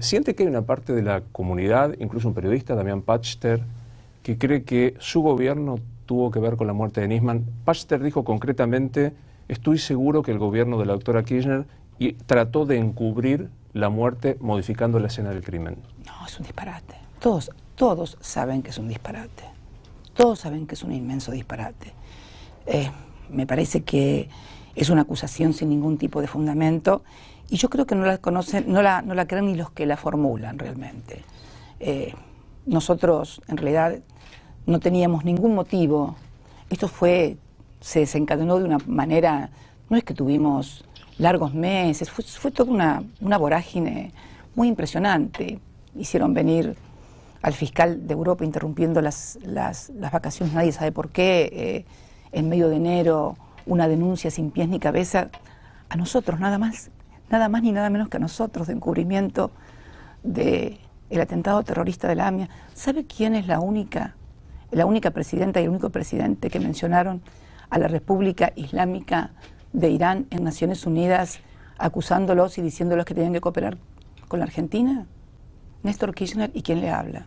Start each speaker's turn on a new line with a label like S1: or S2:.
S1: ¿Siente que hay una parte de la comunidad, incluso un periodista, Damián Pachter, que cree que su gobierno tuvo que ver con la muerte de Nisman? Pachter dijo concretamente, estoy seguro que el gobierno de la doctora Kirchner trató de encubrir la muerte modificando la escena del crimen.
S2: No, es un disparate. Todos, todos saben que es un disparate.
S3: Todos saben que es un inmenso disparate. Eh, me parece que es una acusación sin ningún tipo de fundamento y yo creo que no la conocen, no la, no la creen ni los que la formulan realmente. Eh, nosotros en realidad no teníamos ningún motivo. Esto fue, se desencadenó de una manera, no es que tuvimos largos meses, fue, fue toda una, una vorágine muy impresionante. Hicieron venir al fiscal de Europa interrumpiendo las, vacaciones, nadie sabe por qué, eh, en medio de enero una denuncia sin pies ni cabeza a nosotros, nada más, nada más ni nada menos que a nosotros, de encubrimiento del el atentado terrorista de la AMIA. ¿Sabe quién es la única, la única presidenta y el único presidente que mencionaron a la República Islámica de Irán en Naciones Unidas, acusándolos y diciéndolos que tenían que cooperar con la Argentina? Néstor Kirchner y quién le habla.